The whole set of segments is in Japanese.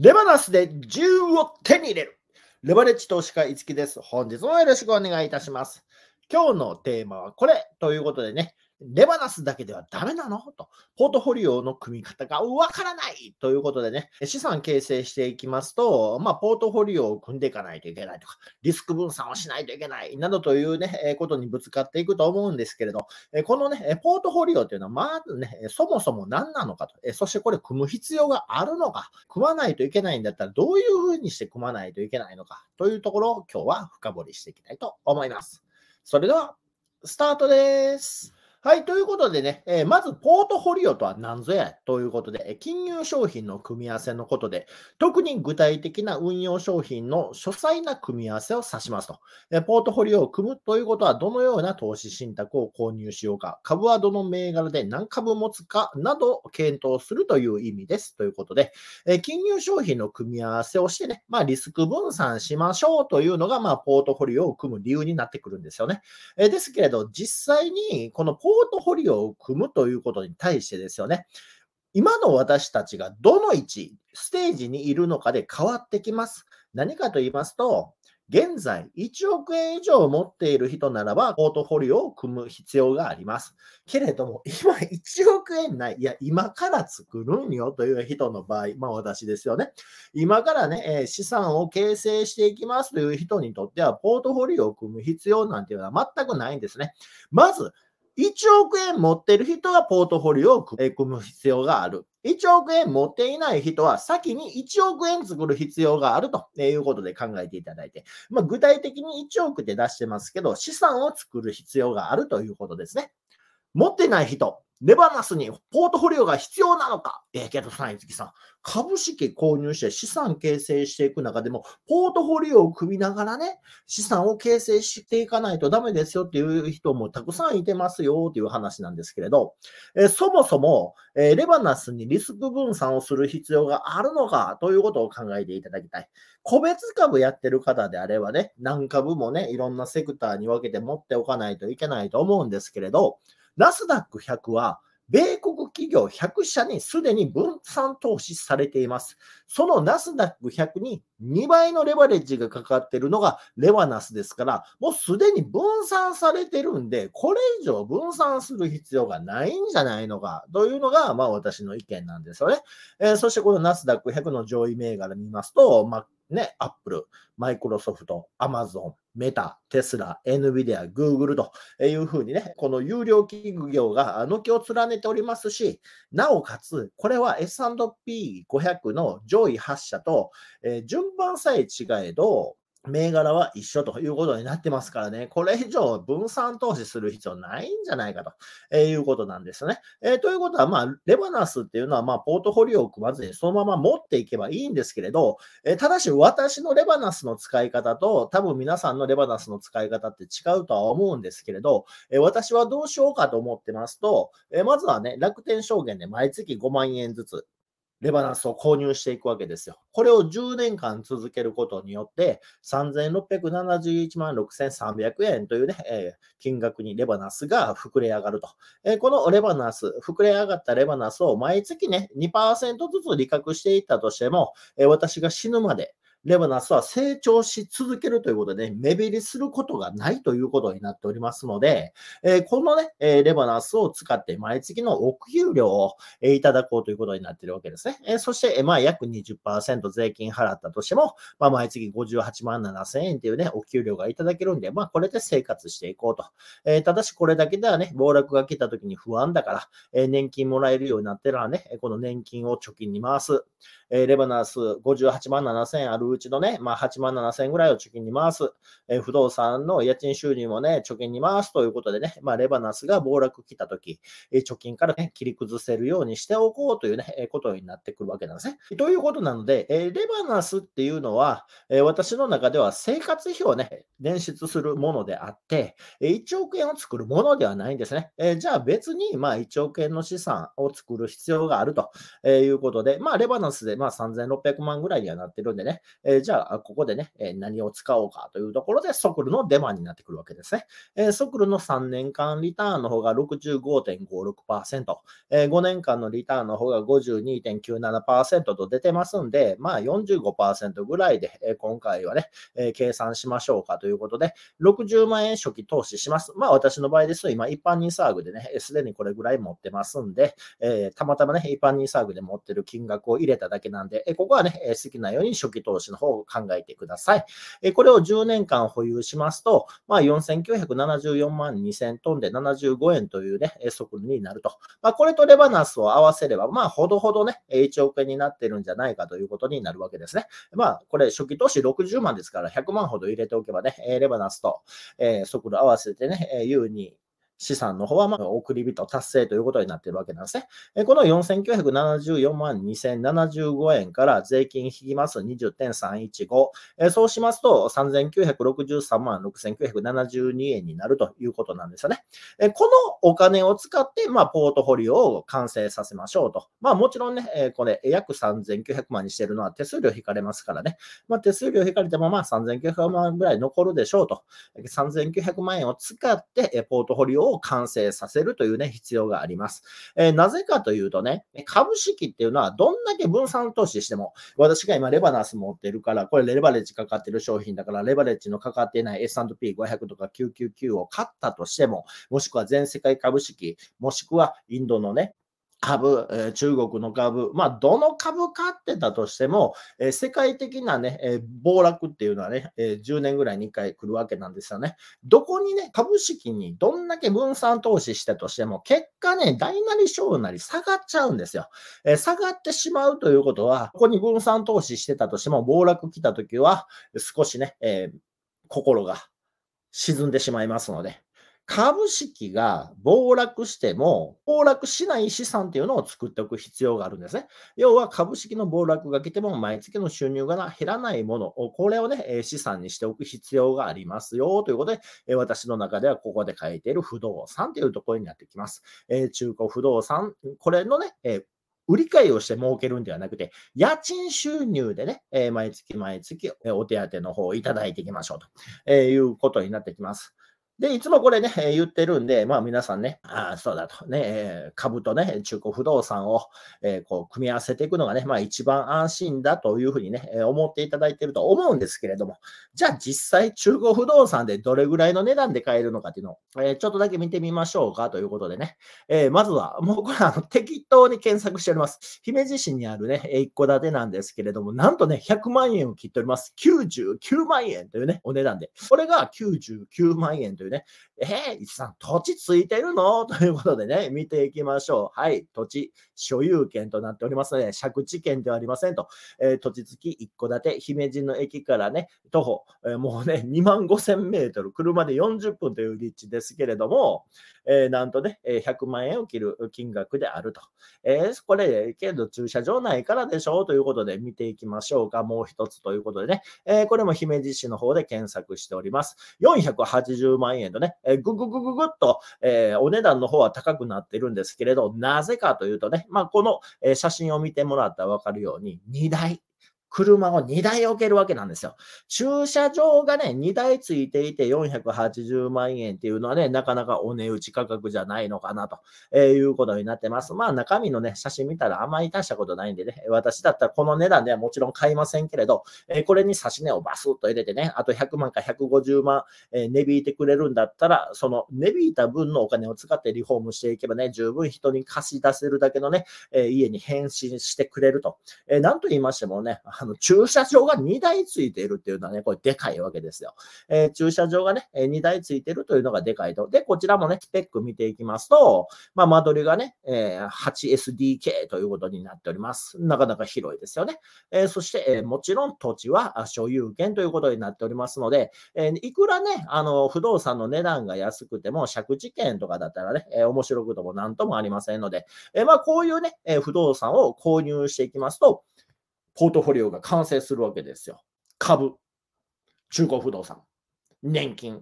レバナスで銃を手に入れる。レバレッジ投資家、いつきです。本日もよろしくお願いいたします。今日のテーマはこれということでね、レバナスだけではダメなのと、ポートフォリオの組み方がわからないということでね、資産形成していきますと、まあ、ポートフォリオを組んでいかないといけないとか、リスク分散をしないといけないなどというね、ことにぶつかっていくと思うんですけれど、このね、ポートフォリオというのは、まずね、そもそも何なのかと、そしてこれ組む必要があるのか、組まないといけないんだったらどういうふうにして組まないといけないのかというところを今日は深掘りしていきたいと思います。それでは、スタートです。はい。ということでね、えー、まず、ポートフォリオとは何ぞやということで、金融商品の組み合わせのことで、特に具体的な運用商品の詳細な組み合わせを指しますと。えポートフォリオを組むということは、どのような投資信託を購入しようか、株はどの銘柄で何株持つかなど検討するという意味です。ということで、え金融商品の組み合わせをしてね、まあ、リスク分散しましょうというのが、まあ、ポートフォリオを組む理由になってくるんですよね。えですけれど、実際にこのポートポートフォリオを組むということに対してですよね。今の私たちがどの位置、ステージにいるのかで変わってきます。何かと言いますと、現在1億円以上持っている人ならば、ポートフォリオを組む必要があります。けれども、今1億円ない、いや、今から作るんよという人の場合、まあ私ですよね。今からね、え資産を形成していきますという人にとっては、ポートフォリオを組む必要なんていうのは全くないんですね。まず、1億円持ってる人はポートフォリオを組む必要がある。1億円持っていない人は先に1億円作る必要があるということで考えていただいて、まあ、具体的に1億で出してますけど、資産を作る必要があるということですね。持ってない人、レバナスにポートフォリオが必要なのかええー、けどさ、いつきさん。株式購入して資産形成していく中でも、ポートフォリオを組みながらね、資産を形成していかないとダメですよっていう人もたくさんいてますよっていう話なんですけれど、えー、そもそも、えー、レバナスにリスク分散をする必要があるのかということを考えていただきたい。個別株やってる方であればね、何株もね、いろんなセクターに分けて持っておかないといけないと思うんですけれど、ナスダック100は、米国企業100社にすでに分散投資されています。そのナスダック100に2倍のレバレッジがかかっているのがレバナスですから、もうすでに分散されてるんで、これ以上分散する必要がないんじゃないのかというのが、まあ私の意見なんですよね。えー、そしてこのナスダック100の上位銘柄見ますと、まあね、アップル、マイクロソフト、アマゾン、メタ、テスラ、エヌビディア、グーグルというふうにね、この有料企業が軒を連ねておりますし、なおかつ、これは S&P500 の上位8社と、えー、順番さえ違えど、銘柄は一緒ということになってますからね、これ以上分散投資する必要ないんじゃないかと、えー、いうことなんですね。えー、ということは、まあ、レバナスっていうのは、まあ、ポートフォリオを組まずにそのまま持っていけばいいんですけれど、えー、ただし私のレバナスの使い方と、多分皆さんのレバナスの使い方って違うとは思うんですけれど、え私はどうしようかと思ってますと、えまずはね、楽天証券で毎月5万円ずつ、レバナンスを購入していくわけですよ。これを10年間続けることによって、3671万6300円というね、えー、金額にレバナンスが膨れ上がると、えー、このレバナンス、膨れ上がったレバナンスを毎月ね、2%ずつ利確していったとしても、えー、私が死ぬまで、レバナスは成長し続けるということで、ね、目減りすることがないということになっておりますので、えこのね、えレバナスを使って毎月のお給料を、えいただこうということになっているわけですね。えそして、えまあ、約20%税金払ったとしても、まあ、毎月58万7千円というね、お給料がいただけるんで、まあ、これで生活していこうと。えただし、これだけではね、暴落が来た時に不安だから、え年金もらえるようになってるらね、この年金を貯金に回す。えー、レバナス58万7000円あるうちのね、まあ、8万7000円ぐらいを貯金に回す、えー、不動産の家賃収入もね、貯金に回すということでね、まあ、レバナスが暴落来たとき、えー、貯金から、ね、切り崩せるようにしておこうというね、えー、ことになってくるわけなんですね。ということなので、えー、レバナスっていうのは、えー、私の中では生活費をね、捻出するものであって、え1億円を作るものではないんですね。えー、じゃあ別に、まあ、1億円の資産を作る必要があるということで、まあ、レバナスでまあ、3600万ぐらいにはなってるんでね、えじゃあ、ここでね、え何を使おうかというところで、ソクルのデマになってくるわけですね。えソクルの3年間リターンの方が65.56%、え5年間のリターンの方が52.97%と出てますんで、まあ45%ぐらいで、え今回はね、え計算しましょうかということで、60万円初期投資します。まあ私の場合ですと、今一般 n サーグでね、すでにこれぐらい持ってますんで、えたまたまね、一般 n サーグで持ってる金額を入れただけけなんで、えここはね、え好きなように初期投資の方を考えてください。えこれを10年間保有しますと、まあ、4974万2000トンで75円というね、速度になると。まあ、これとレバナスを合わせれば、まあ、ほどほどね、1億円になってるんじゃないかということになるわけですね。まあ、これ、初期投資60万ですから、100万ほど入れておけばね、レバナスと、え速度合わせてね、優に資産の方は、まあ、送り人達成ということになっているわけなんですね。この4974万2075円から税金引きます20.315。そうしますと、3963万6972円になるということなんですよね。このお金を使って、まあ、ポートフォリオを完成させましょうと。まあ、もちろんね、これ、約3900万にしてるのは手数料引かれますからね。まあ、手数料引かれても、まあ、3900万ぐらい残るでしょうと。3900万円を使って、ポートフォリオをを完成させるというね、必要があります。えー、なぜかというとね、株式っていうのはどんだけ分散投資しても、私が今レバナス持ってるから、これレバレッジかかってる商品だから、レバレッジのかかっていない S&P500 とか999を買ったとしても、もしくは全世界株式、もしくはインドのね、株、え中国の株、まあ、どの株買ってたとしても、え世界的なね、え暴落っていうのはね、え10年ぐらいに1回来るわけなんですよね。どこにね、株式にどんだけ分散投資したとしても、結果ね、大なり小なり下がっちゃうんですよ。え下がってしまうということは、ここに分散投資してたとしても、暴落来た時は、少しね、え心が沈んでしまいますので、株式が暴落しても、暴落しない資産っていうのを作っておく必要があるんですね。要は株式の暴落が来ても毎月の収入が減らないものを、これをね、資産にしておく必要がありますよということで、私の中ではここで書いている不動産というところになってきます。中古不動産、これのね、売り買いをして儲けるんではなくて、家賃収入でね、え毎月毎月お手当の方をいただいていきましょうと、えいうことになってきます。で、いつもこれね、言ってるんで、まあ皆さんね、ああ、そうだとね、株とね、中古不動産を、えこう組み合わせていくのがね、まあ一番安心だというふうにね、思っていただいていると思うんですけれども、じゃあ実際中古不動産でどれぐらいの値段で買えるのかっていうのを、えちょっとだけ見てみましょうかということでね、えまずは、もうこれあの適当に検索しております。姫路市にあるね、一戸建てなんですけれども、なんとね、100万円を切っております。99万円というね、お値段で。これが99万円といういうね。えー、一さん、土地ついてるの ということでね、見ていきましょう。はい、土地所有権となっておりますので、借地権ではありませんと。えー、土地付き一戸建て、姫路の駅からね、徒歩、えー、もうね、2万5000メートル、車で40分という立地ですけれども、えー、なんとね、100万円を切る金額であると。えこれ、けど駐車場内からでしょうということで見ていきましょうか。もう一つということでね、えこれも姫路市の方で検索しております。480万円万円とね、えー、ぐぐぐぐぐっと、えー、お値段の方は高くなってるんですけれど、なぜかというとね、まあ、この、え写真を見てもらったらわかるように、荷台、車を2台置けるわけなんですよ。駐車場がね、2台ついていて480万円っていうのはね、なかなかお値打ち価格じゃないのかなと、いうことになってます。まあ中身のね、写真見たらあんまり大したことないんでね、私だったらこの値段ではもちろん買いませんけれど、これに差し値をバスッと入れてね、あと100万か150万、値引いてくれるんだったら、その値引いた分のお金を使ってリフォームしていけばね、十分人に貸し出せるだけのね、家に返信してくれると。何なんと言いましてもね、あの、駐車場が2台ついているっていうのはね、これでかいわけですよ。えー、駐車場がね、2台ついているというのがでかいと。で、こちらもね、スペック見ていきますと、まあ、間取りがね、えー、8SDK ということになっております。なかなか広いですよね。えー、そして、えー、もちろん土地は所有権ということになっておりますので、えいくらね、あの、不動産の値段が安くても、借地権とかだったらね、え面白くとも何ともありませんので、えまあ、こういうね、え不動産を購入していきますと、ポートフォリオが完成するわけですよ。株、中古不動産、年金、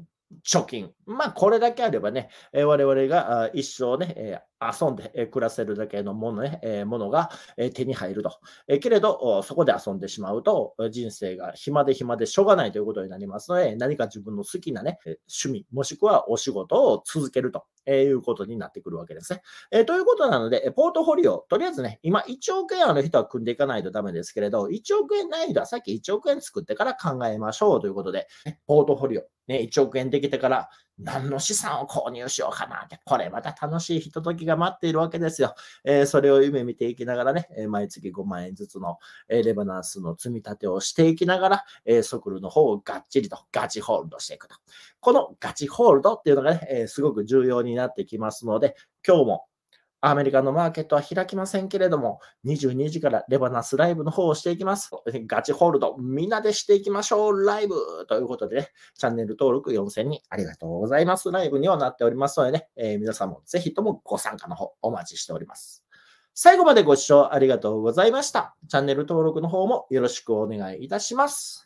貯金。まあ、これだけあればね、我々が一生ね、遊んで暮らせるだけのもの,、ね、ものが手に入ると。けれど、そこで遊んでしまうと、人生が暇で暇でしょうがないということになりますので、何か自分の好きな、ね、趣味、もしくはお仕事を続けるということになってくるわけですね。えということなので、ポートフォリオ、とりあえずね、今1億円ある人は組んでいかないとダメですけれど、1億円ない人はさっき1億円作ってから考えましょうということで、ポートフォリオ、ね、1億円できてから何の資産を購入しようかなって、これまた楽しいひとときが待っているわけですよ。えー、それを夢見ていきながらね、え毎月5万円ずつの、えレバナンスの積み立てをしていきながら、えー、ソクルの方をがっちりとガチホールドしていくと。このガチホールドっていうのがね、えすごく重要になってきますので、今日もアメリカのマーケットは開きませんけれども、22時からレバナスライブの方をしていきます。ガチホールド、みんなでしていきましょう、ライブということでね、チャンネル登録4000人ありがとうございます。ライブにはなっておりますのでね、えー、皆さんもぜひともご参加の方お待ちしております。最後までご視聴ありがとうございました。チャンネル登録の方もよろしくお願いいたします。